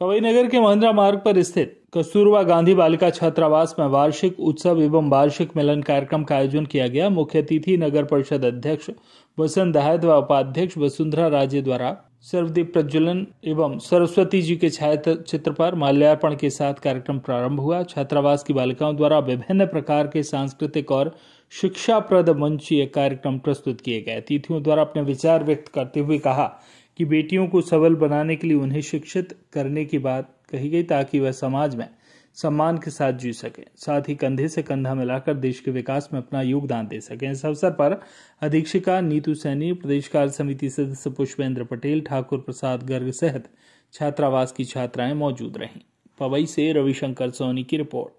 पवई नगर के महिंद्रा मार्ग पर स्थित कस्तूरबा गांधी बालिका छात्रावास में वार्षिक उत्सव एवं वार्षिक मिलन कार्यक्रम का आयोजन किया गया मुख्य अतिथि नगर परिषद अध्यक्ष वसंत दहायत व उपाध्यक्ष वसुंधरा राजे द्वारा सर्वदीप प्रज्वलन एवं सरस्वती जी के छाया चित्र पर माल्यार्पण के साथ कार्यक्रम प्रारंभ हुआ छात्रावास की बालिकाओं द्वारा विभिन्न प्रकार के सांस्कृतिक और शिक्षा प्रद मंचीय कार्यक्रम प्रस्तुत किए गए अतिथियों द्वारा अपने विचार व्यक्त करते हुए कहा कि बेटियों को सबल बनाने के लिए उन्हें शिक्षित करने की बात कही गई ताकि वह समाज में सम्मान के साथ जी सकें साथ ही कंधे से कंधा मिलाकर देश के विकास में अपना योगदान दे सकें इस अवसर पर अधीक्षिका नीतू सैनी प्रदेश कार्य समिति सदस्य पुष्पेंद्र पटेल ठाकुर प्रसाद गर्ग सहित छात्रावास की छात्राएं मौजूद रहीं पवई से रविशंकर सोनी की रिपोर्ट